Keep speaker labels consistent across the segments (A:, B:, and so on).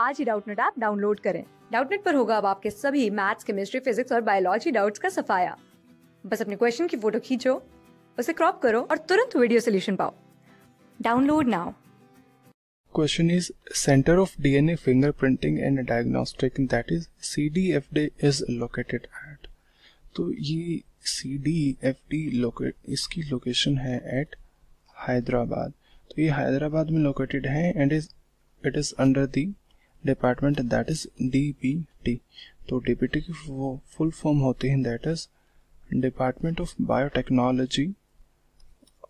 A: आज ही Doubtnut app download करें डाउटनेट पर होगा अब आपके सभी मैथ्स केमिस्ट्री फिजिक्स और बायोलॉजी डाउट्स का सफाया बस अपने क्वेश्चन की फोटो खींचो उसे क्रॉप करो और तुरंत वीडियो सोल्यूशन पाओ download now
B: Question is center of DNA fingerprinting and diagnostic that is CDFD is located at तो ये CDFD लोकेट इसकी लोकेशन है एट हैदराबाद तो ये हैदराबाद में लोकेटेड है and is it is under the department that is DBT तो DBT की वो फुल फॉर्म होती है that is department of biotechnology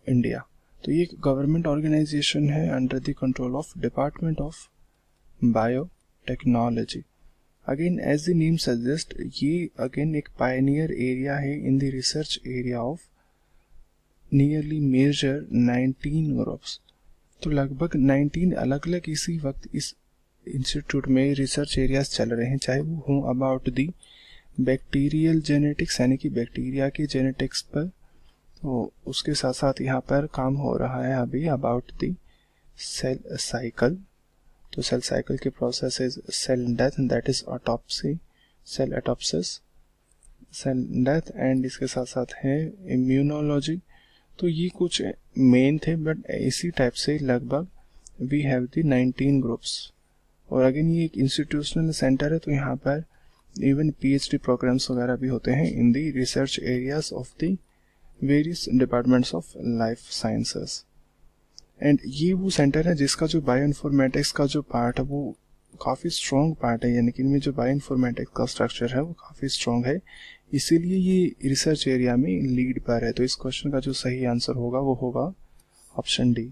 B: India तो ये एक गवर्नमेंट ऑर्गेनाइजेशन है under the control of department of biotechnology again as the name suggest ये अगेन एक पायनियर एरिया है इन the research area of nearly major 19 groups तो लगभग 19 अलग अलग इसी वक्त इस इंस्टीट्यूट में रिसर्च एरियाज चल रहे हैं चाहे वो हों अबाउट दी बैक्टीरियल जेनेटिक्स यानी कि बैक्टीरिया के जेनेटिक्स पर तो उसके साथ साथ यहाँ पर काम हो रहा है अभी अबाउट दी सेल साइकिल तो सेल साइकिल के process is cell death that is autopsy cell एटोप्सिस सेल डेथ एंड इसके साथ साथ है इम्यूनोलॉजी तो ये कुछ मेन थे बट इसी टाइप से लगभग वी हैव दी 19 ग्रुप्स और अगेन ये एक इंस्टीट्यूशनल सेंटर है तो यहाँ पर इवन पीएचडी प्रोग्राम्स वगैरह भी होते हैं in the research areas of the various departments of life sciences and ये वो सेंटर है जिसका जो बायो इन्फॉर्मेटिक्स का जो पार्ट है वो काफ़ी स्ट्रॉन्ग पार्ट है यानी कि इनमें जो बायो इन्फॉर्मेटिक्स का स्ट्रक्चर है वो काफ़ी स्ट्रॉन्ग है इसीलिए ये रिसर्च एरिया में लीड पर है तो इस क्वेश्चन का जो सही आंसर होगा वो होगा ऑप्शन डी